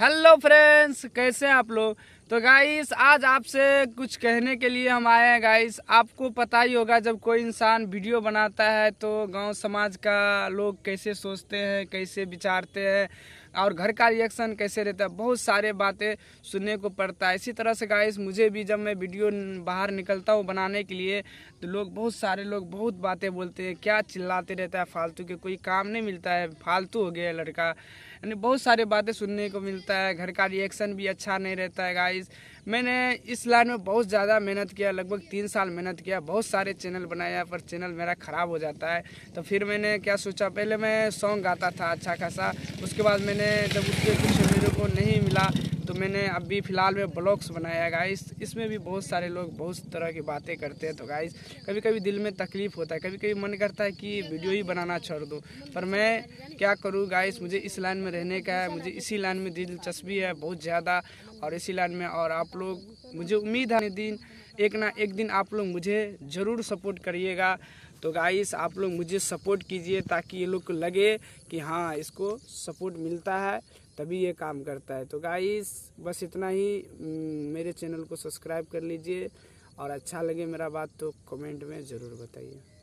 hello friends कैसे आप लोग तो गाइस आज आपसे कुछ कहने के लिए हम आए हैं गाइस आपको पता ही होगा जब कोई इंसान वीडियो बनाता है तो गांव समाज का लोग कैसे सोचते हैं कैसे विचारते हैं और घर का रिएक्शन कैसे रहता है बहुत सारे बातें सुनने को पड़ता है इसी तरह से गाइस मुझे भी जब मैं वीडियो बाहर निकलता हूँ बनाने के लिए तो लोग बहुत सारे लोग बहुत बातें बोलते हैं क्या चिल्लाते रहता है फालतू के कोई काम नहीं मिलता है फालतू हो गया लड़का यानी बहुत सारे बातें सुनने को मिलता है घर का रिएक्शन भी अच्छा नहीं रहता है गाइस गाइस मैंने इस लाइन में बहुत ज़्यादा मेहनत किया लगभग तीन साल मेहनत किया बहुत सारे चैनल बनाया पर चैनल मेरा ख़राब हो जाता है तो फिर मैंने क्या सोचा पहले मैं सॉन्ग गाता था अच्छा खासा उसके बाद मैंने जब उसके कुछ मेरे को नहीं मिला तो मैंने अभी फ़िलहाल में ब्लॉग्स बनाया गाइस इसमें भी बहुत सारे लोग बहुत तरह की बातें करते हैं तो गाइस कभी कभी दिल में तकलीफ़ होता है कभी कभी मन करता है कि वीडियो ही बनाना छोड़ दूँ पर मैं क्या करूँ गाइस मुझे इस लाइन में रहने का है मुझे इसी लाइन में दिलचस्पी है बहुत ज़्यादा और इसी लाइन में और आप लोग मुझे उम्मीद है दिन एक ना एक दिन आप लोग मुझे ज़रूर सपोर्ट करिएगा तो गाइस आप लोग मुझे सपोर्ट कीजिए ताकि ये लोग को लगे कि हाँ इसको सपोर्ट मिलता है तभी ये काम करता है तो गाइस बस इतना ही हम्म, मेरे चैनल को सब्सक्राइब कर लीजिए और अच्छा लगे मेरा बात तो कमेंट में ज़रूर बताइए